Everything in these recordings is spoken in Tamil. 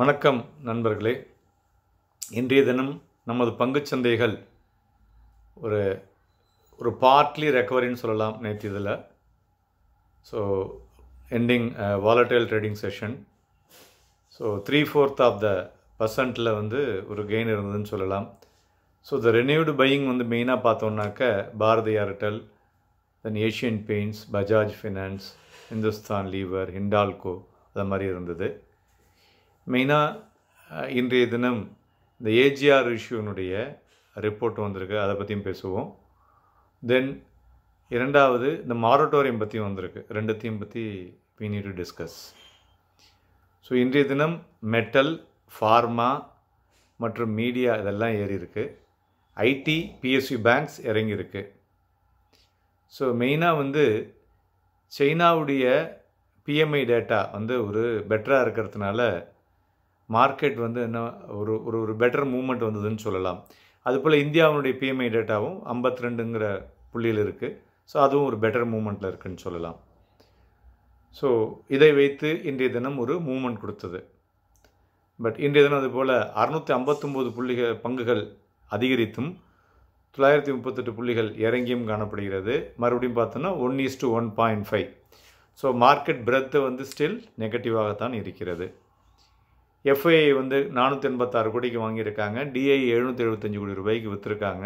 வணக்கம் நண்பர்களே இன்றைய தினம் நமது சந்தைகள் ஒரு ஒரு பார்ட்லி ரெக்கவரின்னு சொல்லலாம் நேற்று இதில் so ending volatile trading session so three fourth of the பர்சன்ட்டில் வந்து ஒரு கெயின் இருந்ததுன்னு சொல்லலாம் ஸோ த ரெனியூடு பையிங் வந்து மெயினாக பார்த்தோம்னாக்க Bharti Airtel then Asian Paints Bajaj Finance Hindustan Lever Hindalco அது மாதிரி இருந்தது மெயினாக இன்றைய தினம் இந்த ஏஜிஆர் இஷ்யூனுடைய ரிப்போர்ட் வந்திருக்கு அதை பற்றியும் பேசுவோம் தென் இரண்டாவது இந்த மாரட்டோரியம் பற்றியும் வந்திருக்கு ரெண்டுத்தையும் பற்றி வி நீ டு டிஸ்கஸ் ஸோ இன்றைய தினம் மெட்டல் ஃபார்மா மற்றும் மீடியா இதெல்லாம் ஏறி இருக்குது ஐடி பிஎஸ்யூ பேங்க்ஸ் இறங்கியிருக்கு ஸோ மெயினாக வந்து சைனாவுடைய பிஎம்ஐ டேட்டா வந்து ஒரு பெட்டராக இருக்கிறதுனால மார்க்கெட் வந்து என்ன ஒரு ஒரு ஒரு பெட்டர் மூமெண்ட் வந்ததுன்னு சொல்லலாம் அதுபோல் இந்தியாவுடைய பிஎம்ஐ டேட்டாவும் ஐம்பத்தி ரெண்டுங்கிற புள்ளியில் இருக்குது ஸோ அதுவும் ஒரு பெட்டர் மூமெண்ட்டில் இருக்குதுன்னு சொல்லலாம் ஸோ இதை வைத்து இன்றைய தினம் ஒரு மூமெண்ட் கொடுத்தது பட் இன்றைய தினம் அதுபோல் அறுநூற்றி ஐம்பத்தொம்போது புள்ளிகள் பங்குகள் அதிகரித்தும் தொள்ளாயிரத்தி முப்பத்தெட்டு புள்ளிகள் இறங்கியும் காணப்படுகிறது மறுபடியும் பார்த்தோன்னா one is to one point five so market breadth வந்து ஸ்டில் நெகட்டிவாகத்தான் இருக்கிறது எஃப்ஐ வந்து நானூற்றி எண்பத்தாறு கோடிக்கு வாங்கியிருக்காங்க டிஐ எழுநூற்றி எழுபத்தஞ்சு கோடி ரூபாய்க்கு விற்றுருக்காங்க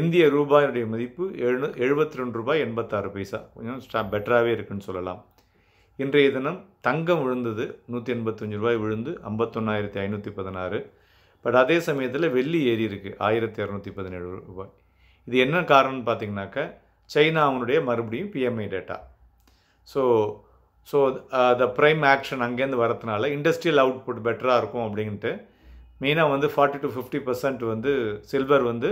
இந்திய ரூபாயுடைய மதிப்பு எழுநூ எழுபத்தி ரெண்டு ரூபாய் எண்பத்தாறு பைசா கொஞ்சம் ஸ்டா பெட்டராகவே இருக்குன்னு சொல்லலாம் இன்றைய தினம் தங்கம் விழுந்தது நூற்றி எண்பத்தஞ்சு ரூபாய் விழுந்து ஐம்பத்தொன்னாயிரத்தி ஐநூற்றி பதினாறு பட் அதே சமயத்தில் வெள்ளி ஏறி இருக்குது ஆயிரத்தி இரநூத்தி பதினேழு ரூபாய் இது என்ன காரணம்னு பார்த்தீங்கன்னாக்கா அவனுடைய மறுபடியும் PMI data so so the prime action அங்கேருந்து வரதுனால இண்டஸ்ட்ரியல் அவுட்புட் பெட்டராக இருக்கும் அப்படின்ட்டு மெயினாக வந்து ஃபார்ட்டி டு ஃபிஃப்டி பர்சன்ட் வந்து சில்வர் வந்து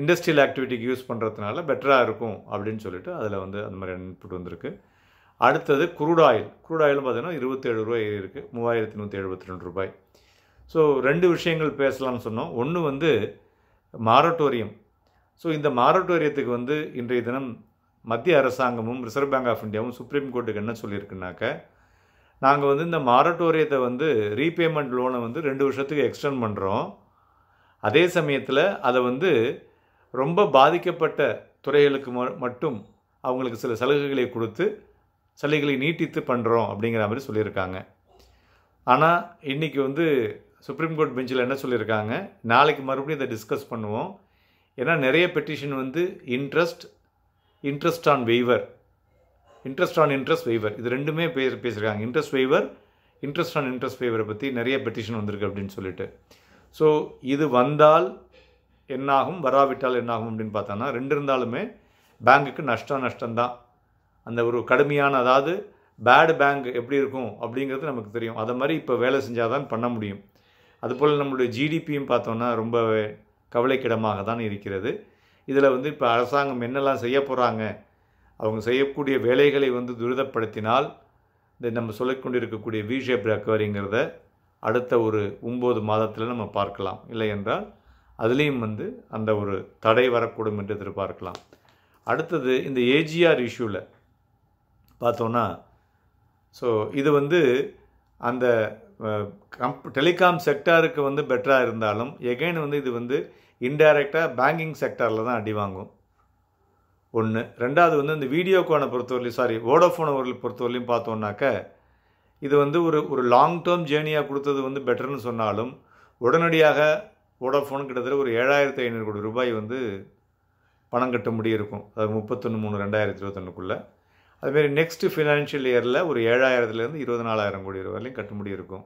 இண்டஸ்ட்ரியல் ஆக்டிவிட்டிக்கு யூஸ் பண்ணுறதுனால பெட்டராக இருக்கும் அப்படின்னு சொல்லிட்டு அதில் வந்து அந்த மாதிரி இன்புட் வந்திருக்கு அடுத்தது குரூட் ஆயில் குரூட் பார்த்தீங்கன்னா இருபத்தேழு ரூபாய் இருக்குது மூவாயிரத்தி நூற்றி எழுபத்தி ரெண்டு ரூபாய் ஸோ ரெண்டு விஷயங்கள் பேசலாம்னு சொன்னோம் ஒன்று வந்து மாரட்டோரியம் ஸோ இந்த மாரட்டோரியத்துக்கு வந்து இன்றைய தினம் மத்திய அரசாங்கமும் ரிசர்வ் பேங்க் ஆஃப் இந்தியாவும் சுப்ரீம் கோர்ட்டுக்கு என்ன சொல்லியிருக்குனாக்க நாங்கள் வந்து இந்த மாரட்டோரியத்தை வந்து ரீபேமெண்ட் லோனை வந்து ரெண்டு வருஷத்துக்கு எக்ஸ்டெண்ட் பண்ணுறோம் அதே சமயத்தில் அதை வந்து ரொம்ப பாதிக்கப்பட்ட துறைகளுக்கு மட்டும் அவங்களுக்கு சில சலுகைகளை கொடுத்து சலுகைகளை நீட்டித்து பண்ணுறோம் அப்படிங்கிற மாதிரி சொல்லியிருக்காங்க ஆனால் இன்றைக்கி வந்து சுப்ரீம் கோர்ட் பெஞ்சில் என்ன சொல்லியிருக்காங்க நாளைக்கு மறுபடியும் இதை டிஸ்கஸ் பண்ணுவோம் ஏன்னா நிறைய பெட்டிஷன் வந்து interest interest on waiver interest on interest waiver இது ரெண்டுமே பே பேசியிருக்காங்க interest waiver interest on interest வெய்வரை பற்றி நிறைய பெட்டிஷன் வந்திருக்கு அப்படின்னு சொல்லிட்டு ஸோ இது வந்தால் என்னாகும் வராவிட்டால் என்னாகும் அப்படின்னு பார்த்தோன்னா ரெண்டு இருந்தாலுமே பேங்குக்கு நஷ்டம் நஷ்டம்தான் அந்த ஒரு கடுமையான அதாவது பேடு பேங்க் எப்படி இருக்கும் அப்படிங்கிறது நமக்கு தெரியும் அதை மாதிரி இப்போ வேலை செஞ்சால் தான் பண்ண முடியும் அதுபோல் நம்மளுடைய ஜிடிபியும் பார்த்தோன்னா ரொம்ப கவலைக்கிடமாக தான் இருக்கிறது இதில் வந்து இப்போ அரசாங்கம் என்னெல்லாம் செய்ய போகிறாங்க அவங்க செய்யக்கூடிய வேலைகளை வந்து துரிதப்படுத்தினால் இந்த நம்ம சொல்லிக்கொண்டிருக்கக்கூடிய விஷேப் ரெக்கவரிங்கிறத அடுத்த ஒரு ஒம்பது மாதத்தில் நம்ம பார்க்கலாம் இல்லை என்றால் அதுலேயும் வந்து அந்த ஒரு தடை வரக்கூடும் என்று எதிர்பார்க்கலாம் அடுத்தது இந்த ஏஜிஆர் இஷ்யூவில் பார்த்தோன்னா ஸோ இது வந்து அந்த கம்ப் டெலிகாம் செக்டாருக்கு வந்து பெட்டராக இருந்தாலும் எகைன் வந்து இது வந்து இன்டைரக்டாக பேங்கிங் செக்டரில் தான் அடி வாங்கும் ஒன்று ரெண்டாவது வந்து இந்த வீடியோக்கோனை பொறுத்தவரையிலையும் சாரி ஒரு பொறுத்தவரையிலையும் பார்த்தோன்னாக்க இது வந்து ஒரு ஒரு லாங் டேர்ம் ஜேர்னியாக கொடுத்தது வந்து பெட்டர்னு சொன்னாலும் உடனடியாக வோடோஃபோன் கிட்டத்தட்ட ஒரு ஏழாயிரத்து ஐநூறு கோடி ரூபாய் வந்து பணம் கட்ட முடியிருக்கும் அது முப்பத்தொன்று மூணு ரெண்டாயிரத்தி இருபத்தொன்னுக்குள்ளே அதுமாரி நெக்ஸ்ட்டு ஃபினான்ஷியல் இயரில் ஒரு ஏழாயிரத்துலேருந்து இருபது நாலாயிரம் கோடி ரூபாயிலையும் கட்ட முடியிருக்கும்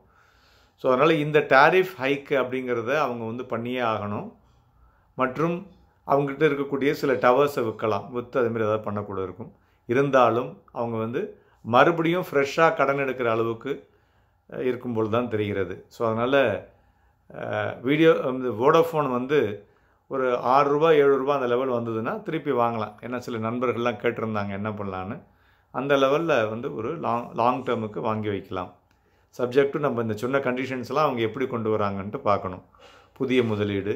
ஸோ அதனால் இந்த டாரிஃப் ஹைக்கு அப்படிங்கிறத அவங்க வந்து பண்ணியே ஆகணும் மற்றும் அவங்ககிட்ட இருக்கக்கூடிய சில டவர்ஸை விற்கலாம் விற்று அதுமாரி ஏதாவது பண்ணக்கூட இருக்கும் இருந்தாலும் அவங்க வந்து மறுபடியும் ஃப்ரெஷ்ஷாக கடன் எடுக்கிற அளவுக்கு இருக்கும்போது தான் தெரிகிறது ஸோ அதனால் வீடியோ இந்த வோடோஃபோன் வந்து ஒரு ஆறு ரூபா ஏழு ரூபா அந்த லெவல் வந்ததுன்னா திருப்பி வாங்கலாம் ஏன்னா சில நண்பர்கள்லாம் கேட்டிருந்தாங்க என்ன பண்ணலான்னு அந்த லெவலில் வந்து ஒரு லாங் லாங் டேர்முக்கு வாங்கி வைக்கலாம் சப்ஜெக்டு நம்ம இந்த சொன்ன கண்டிஷன்ஸ்லாம் அவங்க எப்படி கொண்டு வராங்கன்ட்டு பார்க்கணும் புதிய முதலீடு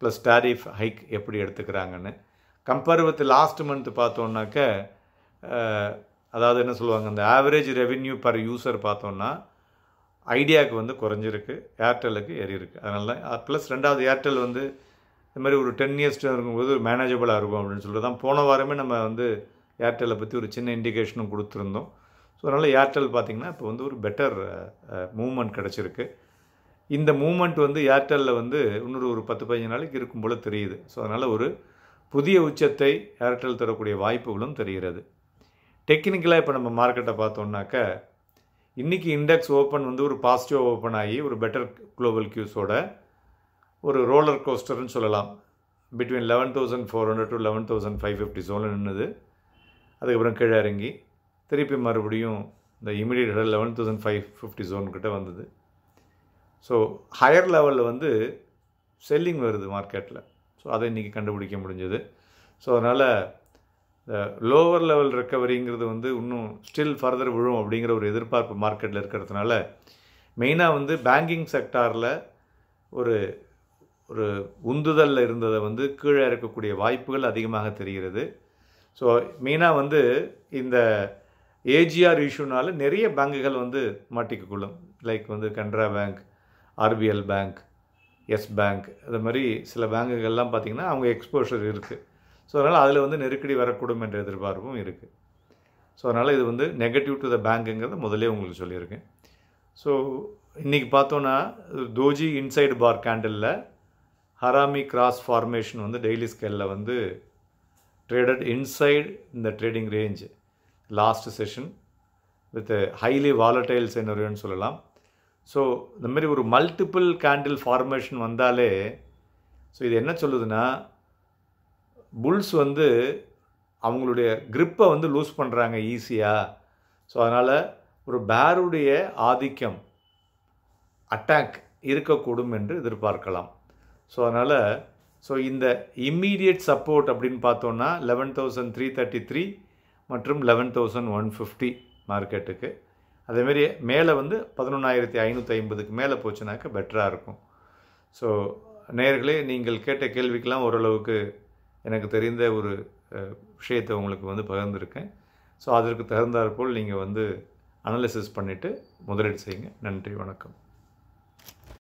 ப்ளஸ் டேரிஃப் ஹைக் எப்படி எடுத்துக்கிறாங்கன்னு கம்பேர் வித் லாஸ்ட் மந்த் பார்த்தோன்னாக்க அதாவது என்ன சொல்லுவாங்க அந்த ஆவரேஜ் ரெவின்யூ பர் யூஸர் பார்த்தோன்னா ஐடியாவுக்கு வந்து குறைஞ்சிருக்கு ஏர்டெல்லுக்கு ஏறி இருக்குது அதனால ப்ளஸ் ரெண்டாவது ஏர்டெல் வந்து இந்த மாதிரி ஒரு டென் இயர்ஸ் இருக்கும்போது மேனேஜபிளாக இருக்கும் அப்படின்னு சொல்லிட்டு தான் போன வாரமே நம்ம வந்து ஏர்டெல்லை பற்றி ஒரு சின்ன இண்டிகேஷனும் கொடுத்துருந்தோம் ஸோ அதனால் ஏர்டெல் பார்த்திங்கன்னா இப்போ வந்து ஒரு பெட்டர் மூவ்மெண்ட் கிடச்சிருக்கு இந்த மூமெண்ட் வந்து ஏர்டெல்லில் வந்து இன்னொரு ஒரு பத்து பதினஞ்சு நாளைக்கு இருக்கும் போல் தெரியுது ஸோ அதனால் ஒரு புதிய உச்சத்தை ஏர்டெல் தரக்கூடிய வாய்ப்புகளும் தெரிகிறது டெக்னிக்கலாக இப்போ நம்ம மார்க்கெட்டை பார்த்தோம்னாக்க இன்றைக்கி இண்டெக்ஸ் ஓப்பன் வந்து ஒரு பாசிட்டிவாக ஓப்பன் ஆகி ஒரு பெட்டர் குளோபல் கியூஸோட ஒரு ரோலர் கோஸ்டர்னு சொல்லலாம் between eleven thousand four hundred to eleven thousand five fifty சோனில் நின்றுது அதுக்கப்புறம் கீழே இறங்கி திருப்பி மறுபடியும் இந்த immediate eleven thousand five fifty zone வந்தது ஸோ ஹையர் லெவலில் வந்து செல்லிங் வருது மார்க்கெட்டில் ஸோ அதை இன்றைக்கி கண்டுபிடிக்க முடிஞ்சது ஸோ அதனால் லோவர் லெவல் ரெக்கவரிங்கிறது வந்து இன்னும் ஸ்டில் ஃபர்தர் விழும் அப்படிங்கிற ஒரு எதிர்பார்ப்பு மார்க்கெட்டில் இருக்கிறதுனால மெயினாக வந்து பேங்கிங் செக்டாரில் ஒரு ஒரு உந்துதலில் இருந்ததை வந்து கீழே இருக்கக்கூடிய வாய்ப்புகள் அதிகமாக தெரிகிறது ஸோ மெயினாக வந்து இந்த ஏஜிஆர் இஷ்யூனால நிறைய பேங்குகள் வந்து மாட்டிக்க கொள்ளும் லைக் வந்து Canara Bank RBL Bank Yes Bank இது மாதிரி சில பேங்குகள்லாம் பார்த்திங்கன்னா அவங்க எக்ஸ்போஷர் இருக்குது ஸோ அதனால் அதில் வந்து நெருக்கடி வரக்கூடும் என்ற எதிர்பார்ப்பும் இருக்குது ஸோ அதனால் இது வந்து நெகட்டிவ் டு த பேங்க்குங்கிறத முதலே உங்களுக்கு சொல்லியிருக்கேன் ஸோ இன்றைக்கி பார்த்தோன்னா தோஜி இன்சைடு பார் கேண்டலில் ஹராமி கிராஸ் ஃபார்மேஷன் வந்து டெய்லி ஸ்கேலில் வந்து ட்ரேடட் இன்சைட் இந்த trading range last session with highly volatile செனரியோன்னு சொல்லலாம் ஸோ இந்த மாதிரி ஒரு மல்டிப்புள் கேண்டில் ஃபார்மேஷன் வந்தாலே ஸோ இது என்ன சொல்லுதுன்னா புல்ஸ் வந்து அவங்களுடைய க்ரிப்பை வந்து லூஸ் பண்ணுறாங்க ஈஸியாக ஸோ அதனால் ஒரு பேருடைய ஆதிக்கம் அட்டாக் இருக்கக்கூடும் என்று எதிர்பார்க்கலாம் ஸோ அதனால் ஸோ இந்த இம்மீடியட் சப்போர்ட் அப்படின்னு பார்த்தோன்னா eleven thousand three thirty three மற்றும் லெவன் தௌசண்ட் ஒன் ஃபிஃப்டி மார்க்கெட்டுக்கு அதேமாரி மேலே வந்து பதினொன்றாயிரத்தி ஐநூற்றி ஐம்பதுக்கு மேலே போச்சுனாக்க பெட்டராக இருக்கும் ஸோ நேர்களே நீங்கள் கேட்ட கேள்விக்கெலாம் ஓரளவுக்கு எனக்கு தெரிந்த ஒரு விஷயத்தை உங்களுக்கு வந்து பகிர்ந்துருக்கேன் ஸோ அதற்கு தகுந்தாற்போல் நீங்கள் வந்து அனலிசிஸ் பண்ணிவிட்டு முதலீடு செய்யுங்க நன்றி வணக்கம்